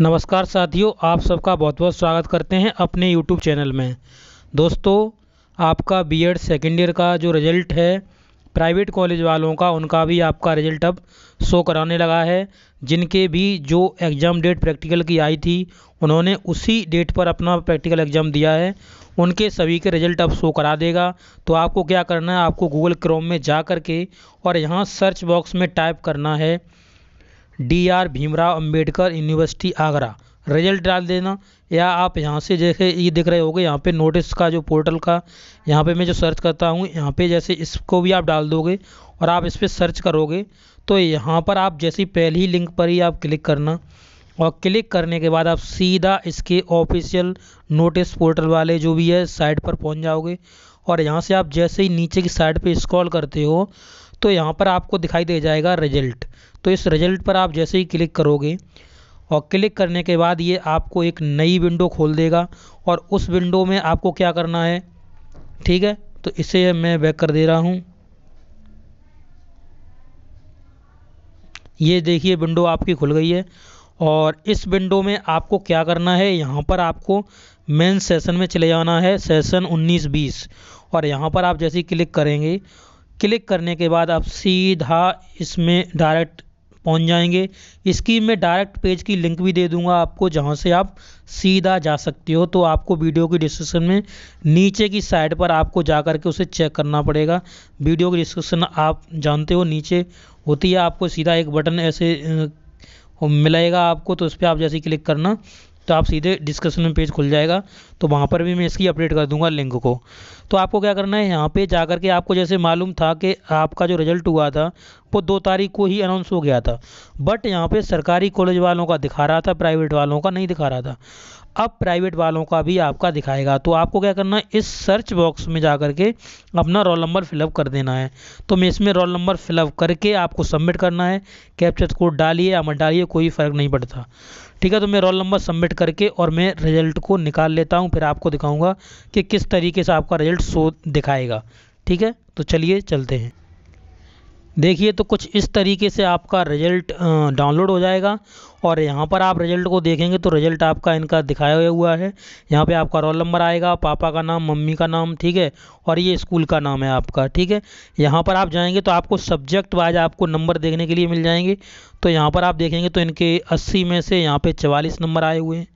नमस्कार साथियों आप सबका बहुत बहुत स्वागत करते हैं अपने YouTube चैनल में दोस्तों आपका बी एड सेकेंड ईयर का जो रिज़ल्ट है प्राइवेट कॉलेज वालों का उनका भी आपका रिज़ल्ट अब शो कराने लगा है जिनके भी जो एग्ज़ाम डेट प्रैक्टिकल की आई थी उन्होंने उसी डेट पर अपना प्रैक्टिकल एग्ज़ाम दिया है उनके सभी के रिज़ल्ट अब शो करा देगा तो आपको क्या करना है आपको गूगल क्रोम में जा कर के और यहाँ सर्च बॉक्स में टाइप करना है D R Bhimrao Ambedkar university Agra result डाल देना या आप यहाँ से जैसे ये दिख रहे होगे यहाँ पे नोटिस का जो पोर्टल का यहाँ पे मैं जो सर्च करता हूँ यहाँ पे जैसे इसको भी आप डाल दोगे और आप इस पर सर्च करोगे तो यहाँ पर आप जैसी पहली लिंक पर ही आप क्लिक करना और क्लिक करने के बाद आप सीधा इसके ऑफिशियल नोटिस पोर्टल वाले जो भी है साइट पर पहुँच जाओगे और यहाँ से आप जैसे ही नीचे की साइड पर स्क्रॉल करते हो तो यहाँ पर आपको दिखाई दे जाएगा रिजल्ट तो इस रिजल्ट पर आप जैसे ही क्लिक करोगे और क्लिक करने के बाद ये आपको एक नई विंडो खोल देगा और उस विंडो में आपको क्या करना है ठीक है तो इसे मैं बैक कर दे रहा हूँ ये देखिए विंडो आपकी खुल गई है और इस विंडो में आपको क्या करना है यहाँ पर आपको मेन सेशन में चले जाना है सेशन 19-20 और यहाँ पर आप जैसे ही क्लिक करेंगे क्लिक करने के बाद आप सीधा इसमें डायरेक्ट पहुंच जाएंगे इसकी मैं डायरेक्ट पेज की लिंक भी दे दूंगा आपको जहां से आप सीधा जा सकते हो तो आपको वीडियो की डिस्क्रिप्शन में नीचे की साइड पर आपको जा करके उसे चेक करना पड़ेगा वीडियो की डिस्क्रिप्शन आप जानते हो नीचे होती है आपको सीधा एक बटन ऐसे मिलेगा आपको तो उस पर आप जैसे क्लिक करना तो आप सीधे डिस्क्रिप्शन में पेज खुल जाएगा तो वहाँ पर भी मैं इसकी अपडेट कर दूंगा लिंक को तो आपको क्या करना है यहाँ पे जा के आपको जैसे मालूम था कि आपका जो रिज़ल्ट हुआ था वो दो तारीख को ही अनाउंस हो गया था बट यहाँ पे सरकारी कॉलेज वालों का दिखा रहा था प्राइवेट वालों का नहीं दिखा रहा था अब प्राइवेट वालों का भी आपका दिखाएगा तो आपको क्या करना है इस सर्च बॉक्स में जा कर के अपना रोल नंबर फिलअप कर देना है तो मैं इसमें रोल नंबर फिलअप करके आपको सबमिट करना है कैप्चर कोड डालिए या मत डालिए कोई फ़र्क नहीं पड़ता ठीक है तो मैं रोल नंबर सबमिट करके और मैं रिजल्ट को निकाल लेता हूँ फिर आपको दिखाऊंगा कि किस तरीके से आपका रिजल्ट शो दिखाएगा ठीक है तो चलिए चलते हैं देखिए तो कुछ इस तरीके से आपका रिजल्ट डाउनलोड हो जाएगा और यहाँ पर आप रिजल्ट को देखेंगे तो रिजल्ट आपका इनका दिखाया हुआ है यहाँ पे आपका रोल नंबर आएगा पापा का नाम मम्मी का नाम ठीक है और ये स्कूल का नाम है आपका ठीक है यहाँ पर आप जाएंगे तो आपको सब्जेक्ट वाइज आपको नंबर देखने के लिए मिल जाएंगे तो यहाँ पर आप देखेंगे तो इनके अस्सी में से यहाँ पर चवालीस नंबर आए हुए हैं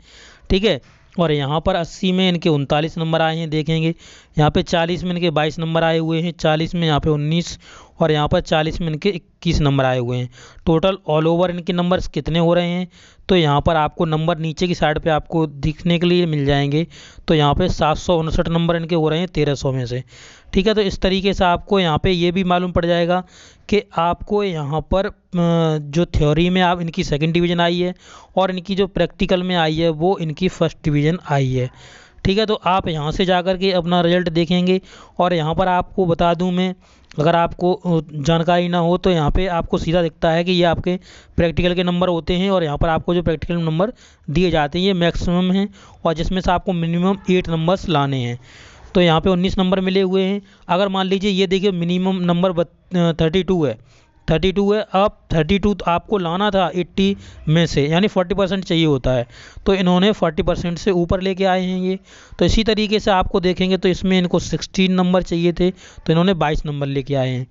ठीक है और यहाँ पर 80 में इनके उनतालीस नंबर आए हैं देखेंगे यहाँ पे 40 में इनके 22 नंबर आए हुए हैं 40 में यहाँ पे और यहाँ पर चालीस में इनके इक्कीस नंबर आए हुए हैं टोटल ऑल ओवर इनके नंबर्स कितने हो रहे हैं तो यहाँ पर आपको नंबर नीचे की साइड पे आपको दिखने के लिए मिल जाएंगे तो यहाँ पे सात सौ उनसठ नंबर इनके हो रहे हैं तेरह सौ में से ठीक है तो इस तरीके से आपको यहाँ पे ये भी मालूम पड़ जाएगा कि आपको यहाँ पर जो थ्योरी में आप इनकी सेकेंड डिवीज़न आई है और इनकी जो प्रैक्टिकल में आई है वो इनकी फ़र्स्ट डिवीज़न आई है ठीक है तो आप यहाँ से जा कर के अपना रिजल्ट देखेंगे और यहाँ पर आपको बता दूँ मैं अगर आपको जानकारी ना हो तो यहाँ पे आपको सीधा दिखता है कि ये आपके प्रैक्टिकल के नंबर होते हैं और यहाँ पर आपको जो प्रैक्टिकल नंबर दिए जाते हैं ये मैक्सिमम हैं और जिसमें से आपको मिनिमम एट नंबर्स लाने हैं तो यहाँ पे 19 नंबर मिले हुए हैं अगर मान लीजिए ये देखिए मिनिमम नंबर थर्टी टू है थर्टी टू है अब थर्टी टू तो आपको लाना था एट्टी में से यानी फोर्टी परसेंट चाहिए होता है तो इन्होंने फोर्टी परसेंट से ऊपर लेके आए हैं ये तो इसी तरीके से आपको देखेंगे तो इसमें इनको सिक्सटीन नंबर चाहिए थे तो इन्होंने बाईस नंबर लेके आए हैं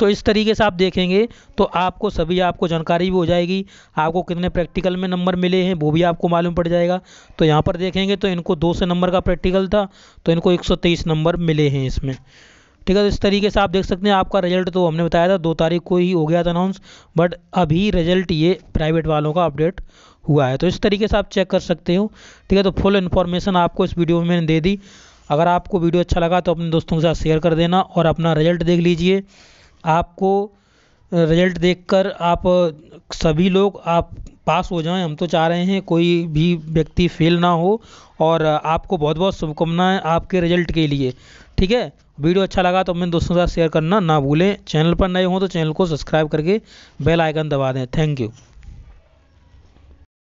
तो इस तरीके से आप देखेंगे तो आपको सभी आपको जानकारी भी हो जाएगी आपको कितने प्रैक्टिकल में नंबर मिले हैं वो भी आपको मालूम पड़ जाएगा तो यहाँ पर देखेंगे तो इनको दो से नंबर का प्रैक्टिकल था तो इनको तेईस नंबर मिले हैं इसमें ठीक है तो इस तरीके से आप देख सकते हैं आपका रिजल्ट तो हमने बताया था दो तारीख को ही हो गया था अनाउंस बट अभी रिजल्ट ये प्राइवेट वालों का अपडेट हुआ है तो इस तरीके से आप चेक कर सकते हो ठीक है तो फुल इन्फॉर्मेशन आपको इस वीडियो में मैंने दे दी अगर आपको वीडियो अच्छा लगा तो अपने दोस्तों के साथ शेयर कर देना और अपना रिजल्ट देख लीजिए आपको रिजल्ट देखकर आप सभी लोग आप पास हो जाएं हम तो चाह रहे हैं कोई भी व्यक्ति फेल ना हो और आपको बहुत बहुत शुभकामनाएं आपके रिजल्ट के लिए ठीक है वीडियो अच्छा लगा तो अपने दोस्तों के साथ शेयर करना ना भूलें चैनल पर नए हों तो चैनल को सब्सक्राइब करके बेल आइकन दबा दें थैंक यू